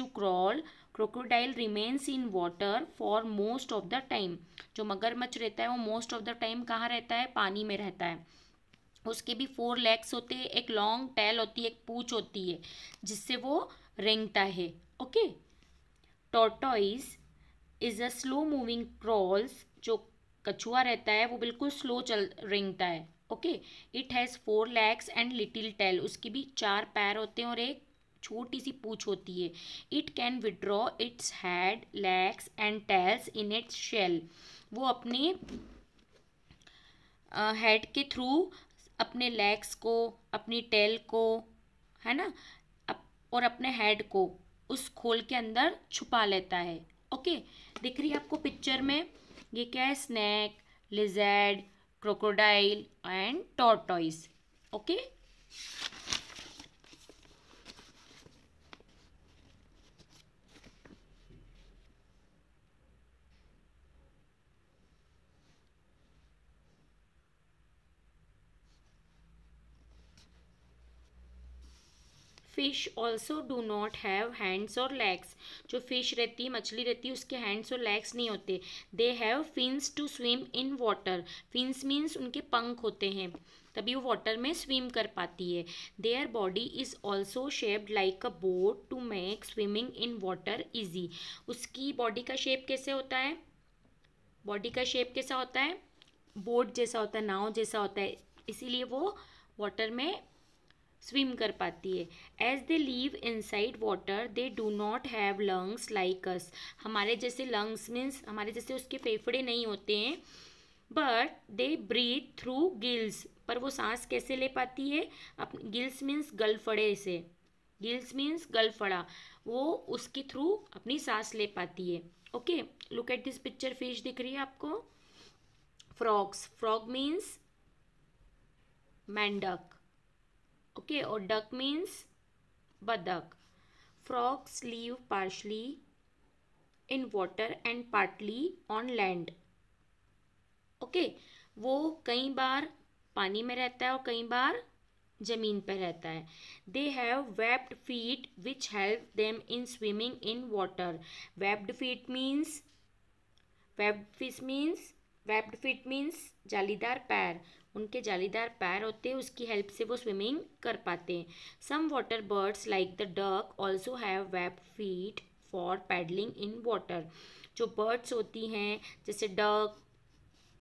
to crawl crocodile remains in water for most of the time जो मगरमच्छ रहता है वो most of the time कहाँ रहता है पानी में रहता है उसके भी फोर लेग्स होते हैं एक लॉन्ग टेल होती है एक पूछ होती है जिससे वो रेंगता है okay tortoise is a slow moving crawls जो कछुआ रहता है वो बिल्कुल स्लो चल रेंगता है okay it has four legs and little tail उसकी भी चार पैर होते हैं और एक छोटी सी पूछ होती है it can withdraw its head legs and tails in its shell वो अपने हेड uh, के थ्रू अपने लेग्स को अपनी टेल को है ना अप, और अपने हेड को उस खोल के अंदर छुपा लेता है ओके दिख रही है आपको पिक्चर में ये क्या है snake lizard crocodile and tortoise okay fish also do not have hands और लेग्स जो फिश रहती है मछली रहती है उसके हैंड्स और लेग्स नहीं होते they have fins to swim in water fins means उनके पंख होते हैं तभी वो वाटर में स्विम कर पाती है their body is also shaped like a boat to make swimming in water easy उसकी बॉडी का शेप कैसे होता है बॉडी का शेप कैसा होता है बोट जैसा होता है नाव जैसा होता है इसीलिए वो वाटर में स्विम कर पाती है as they live inside water they do not have lungs like us हमारे जैसे लंग्स मीन्स हमारे जैसे उसके फेफड़े नहीं होते हैं but they breathe through gills पर वो सांस कैसे ले पाती है अप गिल्स मीन्स गलफड़े से गिल्स मीन्स गलफड़ा वो उसके थ्रू अपनी सांस ले पाती है okay look at this picture fish दिख रही है आपको फ्रॉग्स फ्रॉग मीन्स मेंढक ओके और डक मीन्स बदक frogs live partially in water and partly on land okay वो कई बार पानी में रहता है और कई बार जमीन पर रहता है they have webbed feet which help them in swimming in water webbed feet means webbed fish means webbed feet means जालीदार पैर उनके जालीदार पैर होते हैं उसकी हेल्प से वो स्विमिंग कर पाते हैं some water birds like the duck also have web feet for paddling in water जो बर्ड्स होती हैं जैसे डक